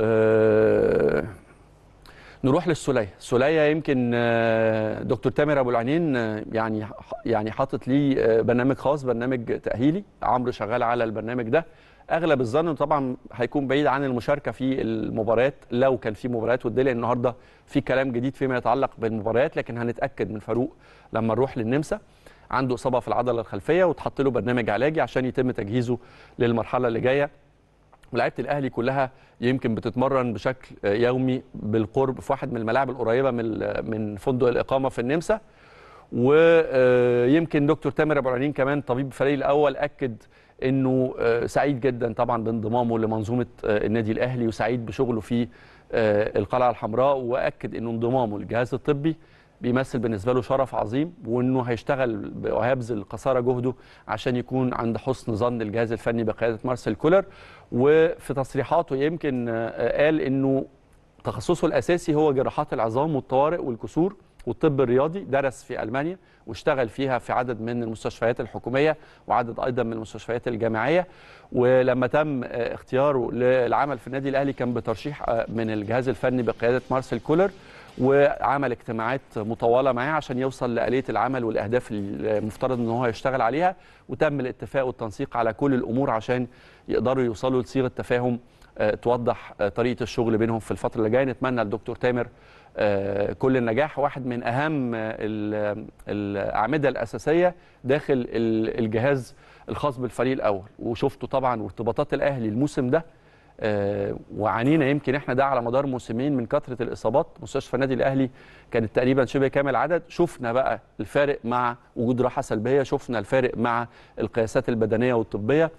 آه، نروح للسوليه السوليه يمكن آه، دكتور تامر ابو العينين آه، يعني يعني حاطط لي برنامج خاص برنامج تاهيلي عمرو شغال على البرنامج ده اغلب الظن طبعا هيكون بعيد عن المشاركه في المباريات لو كان في مباريات والدنيا النهارده في كلام جديد فيما يتعلق بالمباريات لكن هنتاكد من فاروق لما نروح للنمسا عنده اصابه في العضله الخلفيه وتحط له برنامج علاجي عشان يتم تجهيزه للمرحله اللي جايه ولاعيبه الاهلي كلها يمكن بتتمرن بشكل يومي بالقرب في واحد من الملاعب القريبه من من فندق الاقامه في النمسا ويمكن دكتور تامر ابو العنين كمان طبيب الفريق الاول اكد انه آه، سعيد جدا طبعا بانضمامه لمنظومه آه، النادي الاهلي وسعيد بشغله في آه، القلعه الحمراء واكد انه انضمامه للجهاز الطبي بيمثل بالنسبه له شرف عظيم وانه هيشتغل وهيبذل قصارى جهده عشان يكون عند حسن ظن الجهاز الفني بقياده مارسيل كولر وفي تصريحاته يمكن آه، قال انه تخصصه الاساسي هو جراحات العظام والطوارئ والكسور والطب الرياضي درس في المانيا واشتغل فيها في عدد من المستشفيات الحكوميه وعدد ايضا من المستشفيات الجامعيه ولما تم آه، اختياره للعمل في النادي الاهلي كان بترشيح آه، من الجهاز الفني بقياده مارسيل كولر وعمل اجتماعات مطوله معاه عشان يوصل لآليه العمل والاهداف المفترض ان هو يشتغل عليها وتم الاتفاق والتنسيق على كل الامور عشان يقدروا يوصلوا لصيغه تفاهم آه، توضح آه، طريقه الشغل بينهم في الفتره اللي جايه نتمنى للدكتور تامر آه، كل النجاح واحد من اهم الاعمده الاساسيه داخل الجهاز الخاص بالفريق الاول وشفته طبعا وارتباطات الاهلي الموسم ده آه، وعانينا يمكن احنا ده على مدار موسمين من كثره الاصابات مستشفى النادي الاهلي كانت تقريبا شبه كامل عدد شفنا بقى الفارق مع وجود راحه سلبيه شفنا الفارق مع القياسات البدنيه والطبيه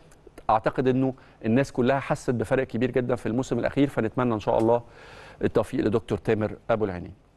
اعتقد انه الناس كلها حست بفرق كبير جدا في الموسم الاخير فنتمنى ان شاء الله التوفيق لدكتور تامر ابو العينين